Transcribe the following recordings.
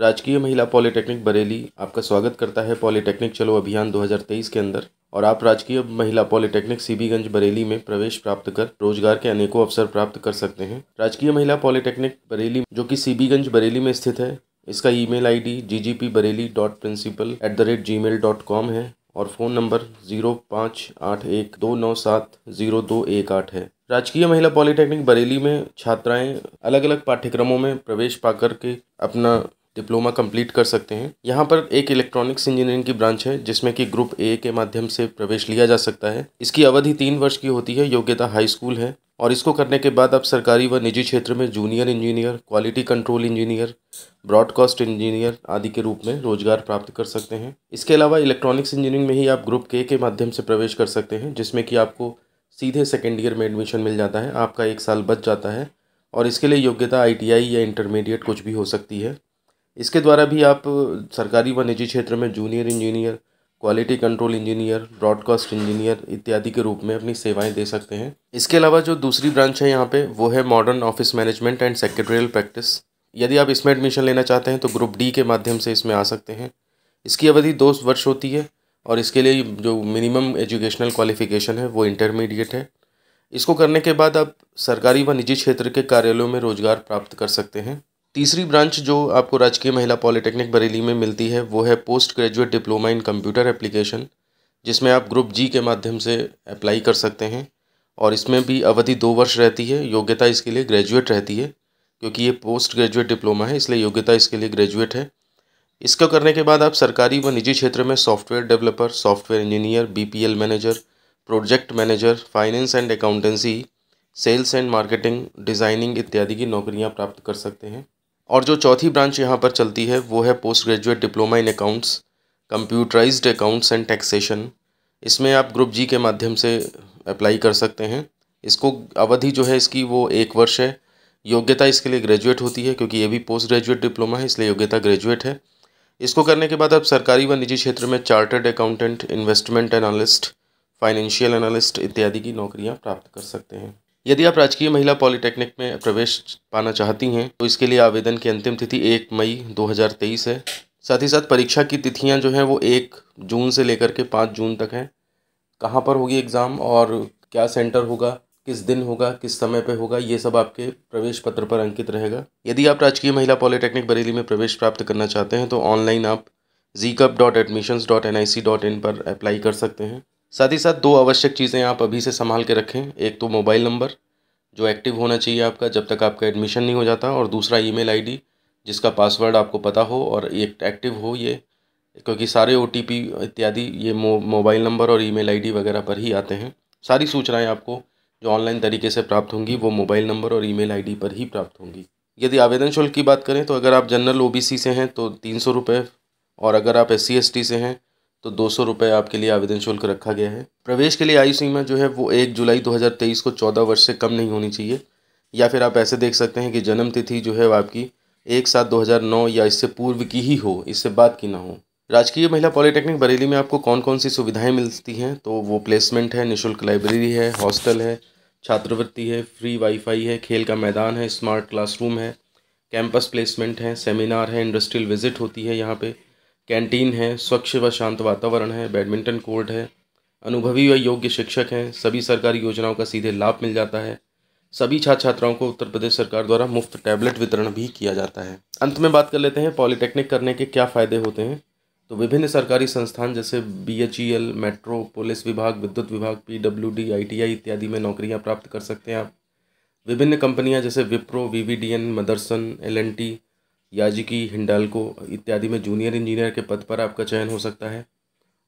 राजकीय महिला पॉलिटेक्निक बरेली आपका स्वागत करता है पॉलिटेक्निक चलो अभियान 2023 के अंदर और आप राजकीय महिला पॉलिटेक्निक सीबीगंज बरेली में प्रवेश प्राप्त कर रोजगार के अनेकों अवसर प्राप्त कर सकते हैं राजकीय महिला पॉलिटेक्निक बरेली जो कि सीबीगंज बरेली में स्थित है इसका G G P Bareilly dot principal at the rate Gmail dot com है और फ़ोन नंबर जीरो पाँच आठ एक दो नौ सात जीरो दो एक आठ है राजकीय महिला पॉलिटेक्निक बरेली में छात्राएं अलग अलग पाठ्यक्रमों में प्रवेश पाकर के अपना डिप्लोमा कंप्लीट कर सकते हैं यहाँ पर एक इलेक्ट्रॉनिक्स इंजीनियरिंग की ब्रांच है जिसमें कि ग्रुप ए के माध्यम से प्रवेश लिया जा सकता है इसकी अवधि तीन वर्ष की होती है योग्यता हाई स्कूल है और इसको करने के बाद आप सरकारी व निजी क्षेत्र में junior engineer quality control engineer broadcast engineer आदि के रूप में रोजगार प्राप्त कर सकते हैं इसके अलावा इलेक्ट्रॉनिक्स इंजीनियरिंग में ही आप ग्रुप के के माध्यम से प्रवेश कर सकते हैं जिसमें कि आपको सीधे सेकेंड ईयर में एडमिशन मिल जाता है आपका एक साल बच जाता है और इसके लिए योग्यता आई या इंटरमीडिएट कुछ भी हो सकती है इसके द्वारा भी आप सरकारी व निजी क्षेत्र में junior engineer quality control engineer broadcast engineer इत्यादि के रूप में अपनी सेवाएं दे सकते हैं इसके अलावा जो दूसरी ब्रांच है यहाँ पे वो है modern office management and secretarial practice यदि आप इसमें एडमिशन लेना चाहते हैं तो ग्रुप डी के माध्यम से इसमें आ सकते हैं इसकी अवधि दो वर्ष होती है और इसके लिए जो मिनिमम एजुकेशनल क्वालिफिकेशन है वो इंटरमीडिएट है इसको करने के बाद आप सरकारी व निजी क्षेत्र के कार्यालयों में रोज़गार प्राप्त कर सकते हैं तीसरी ब्रांच जो आपको राजकीय महिला पॉलिटेक्निक बरेली में मिलती है वो है post graduate diploma in computer application जिसमें आप ग्रुप जी के माध्यम से अप्लाई कर सकते हैं और इसमें भी अवधि दो वर्ष रहती है योग्यता इसके लिए ग्रेजुएट रहती है क्योंकि ये पोस्ट ग्रेजुएट डिप्लोमा है इसलिए योग्यता इसके लिए ग्रेजुएट है इसको करने के बाद आप सरकारी व निजी क्षेत्र में software developer software engineer B manager project manager finance and accountancy sales and marketing designing इत्यादि की नौकरियां प्राप्त कर सकते हैं और जो चौथी ब्रांच यहाँ पर चलती है वो है post graduate diploma in accounts computerised accounts and taxation इसमें आप ग्रुप जी के माध्यम से अप्लाई कर सकते हैं इसको अवधि जो है इसकी वो एक वर्ष है योग्यता इसके लिए ग्रेजुएट होती है क्योंकि ये भी पोस्ट ग्रेजुएट डिप्लोमा है इसलिए योग्यता ग्रेजुएट है इसको करने के बाद आप सरकारी व निजी क्षेत्र में chartered accountant investment analyst financial analyst इत्यादि की नौकरियां प्राप्त कर सकते हैं यदि आप राजकीय महिला पॉलिटेक्निक में प्रवेश पाना चाहती हैं तो इसके लिए आवेदन की अंतिम तिथि एक मई 2023 है साथ ही साथ परीक्षा की तिथियां जो हैं वो एक जून से लेकर के पाँच जून तक हैं कहाँ पर होगी एग्ज़ाम और क्या सेंटर होगा किस दिन होगा किस समय पे होगा ये सब आपके प्रवेश पत्र पर अंकित रहेगा यदि आप राजकीय महिला पॉलिटेक्निक बरेली में प्रवेश प्राप्त करना चाहते हैं तो ऑनलाइन आप JEECUP dot admissions dot N I C dot in पर अप्लाई कर सकते हैं साथ ही साथ दो आवश्यक चीज़ें आप अभी से संभाल के रखें एक तो मोबाइल नंबर जो एक्टिव होना चाहिए आपका जब तक आपका एडमिशन नहीं हो जाता और दूसरा ई मेल जिसका पासवर्ड आपको पता हो और एक एक्टिव हो ये क्योंकि सारे ओ इत्यादि ये मो, मोबाइल नंबर और ईमेल आईडी वगैरह पर ही आते हैं सारी सूचनाएं आपको जो ऑनलाइन तरीके से प्राप्त होंगी वो मोबाइल नंबर और ईमेल आईडी पर ही प्राप्त होंगी यदि आवेदन शुल्क की बात करें तो अगर आप जनरल ओबीसी से हैं तो तीन सौ रुपये और अगर आप एस सी से हैं तो दो सौ रुपये आपके लिए आवेदन शुल्क रखा गया है प्रवेश के लिए आयु सीमा जो है वो एक जुलाई 2023 को चौदह वर्ष से कम नहीं होनी चाहिए या फिर आप ऐसे देख सकते हैं कि जन्म तिथि जो है आपकी एक सात दो हज़ार नौ या इससे पूर्व की ही हो इससे बाद की ना हो राजकीय महिला पॉलिटेक्निक बरेली में आपको कौन कौन सी सुविधाएँ मिलती हैं तो वो प्लेसमेंट है निःशुल्क लाइब्रेरी है हॉस्टल है छात्रवृत्ति है फ्री वाईफाई है खेल का मैदान है स्मार्ट क्लासरूम है कैंपस प्लेसमेंट है सेमिनार है इंडस्ट्रियल विजिट होती है यहाँ पे कैंटीन है स्वच्छ व शांत वातावरण है बैडमिंटन कोर्ट है अनुभवी व योग्य शिक्षक हैं सभी सरकारी योजनाओं का सीधे लाभ मिल जाता है सभी छात्र छात्राओं को उत्तर प्रदेश सरकार द्वारा मुफ्त टैबलेट वितरण भी किया जाता है अंत में बात कर लेते हैं पॉलीटेक्निक करने के क्या फ़ायदे होते हैं तो विभिन्न सरकारी संस्थान जैसे B H E L metro police विभाग विद्युत विभाग P W D I T I इत्यादि में नौकरियाँ प्राप्त कर सकते हैं आप विभिन्न कंपनियाँ जैसे Wipro V V D N Motherson L and T Yazaki Hindalco इत्यादि में जूनियर इंजीनियर के पद पर आपका चयन हो सकता है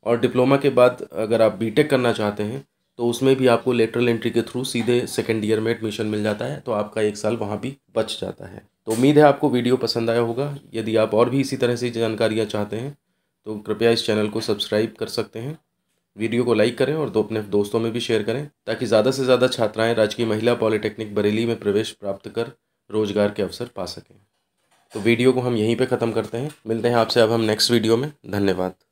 और डिप्लोमा के बाद अगर आप बीटेक करना चाहते हैं तो उसमें भी आपको लेटरल एंट्री के थ्रू सीधे सेकेंड ईयर में एडमिशन मिल जाता है तो आपका एक साल वहाँ भी बच जाता है तो उम्मीद है आपको वीडियो पसंद आया होगा यदि आप और भी इसी तरह से जानकारियाँ चाहते हैं तो कृपया इस चैनल को सब्सक्राइब कर सकते हैं वीडियो को लाइक करें और दो अपने दोस्तों में भी शेयर करें ताकि ज़्यादा से ज़्यादा छात्राएं राजकीय महिला पॉलिटेक्निक बरेली में प्रवेश प्राप्त कर रोजगार के अवसर पा सकें तो वीडियो को हम यहीं पे ख़त्म करते हैं मिलते हैं आपसे अब हम नेक्स्ट वीडियो में धन्यवाद